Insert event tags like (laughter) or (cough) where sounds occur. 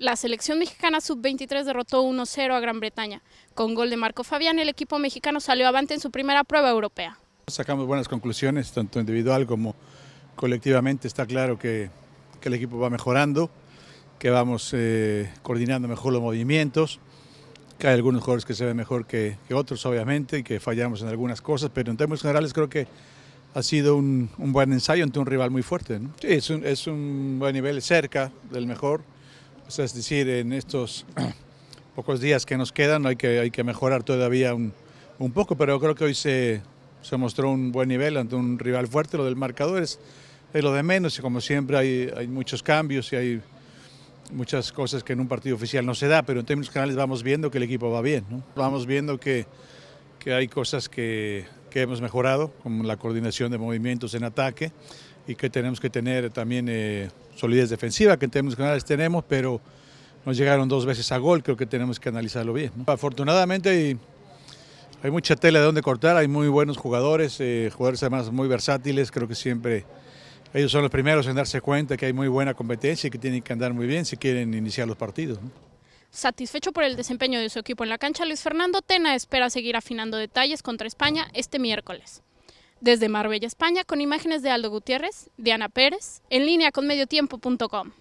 la selección mexicana sub-23 derrotó 1-0 a Gran Bretaña. Con gol de Marco Fabián, el equipo mexicano salió avante en su primera prueba europea. Sacamos buenas conclusiones, tanto individual como colectivamente. Está claro que, el equipo va mejorando, que vamos eh, coordinando mejor los movimientos, que hay algunos jugadores que se ven mejor que, otros, obviamente, y que fallamos en algunas cosas, pero en términos generales creo que ha sido un, buen ensayo ante un rival muy fuerte. Sí, es un, es un buen nivel, cerca del mejor. Pues, es decir, en estos (clears throat) pocos días que nos quedan hay que, hay que mejorar todavía un, un poco, pero creo que hoy se, se, mostró un buen nivel ante un rival fuerte. Lo del marcador es, es lo de menos y como siempre hay, hay, muchos cambios y hay muchas cosas que en un partido oficial no se da, pero en términos generales vamos viendo que el equipo va bien. ¿no? Vamos viendo que que hay cosas que, hemos mejorado, como la coordinación de movimientos en ataque y que tenemos que tener también eh, solidez defensiva, que en términos generales tenemos, pero nos llegaron dos veces a gol, creo que tenemos que analizarlo bien. Afortunadamente hay, mucha tela de donde cortar, hay muy buenos jugadores, eh, jugadores además muy versátiles, creo que siempre ellos son los primeros en darse cuenta que hay muy buena competencia y que tienen que andar muy bien si quieren iniciar los partidos. Satisfecho por el desempeño de su equipo en la cancha, Luis Fernando Tena espera seguir afinando detalles contra España este miércoles. Desde Marbella, España, con imágenes de Aldo Gutiérrez, Diana Pérez, en línea con mediotiempo.com.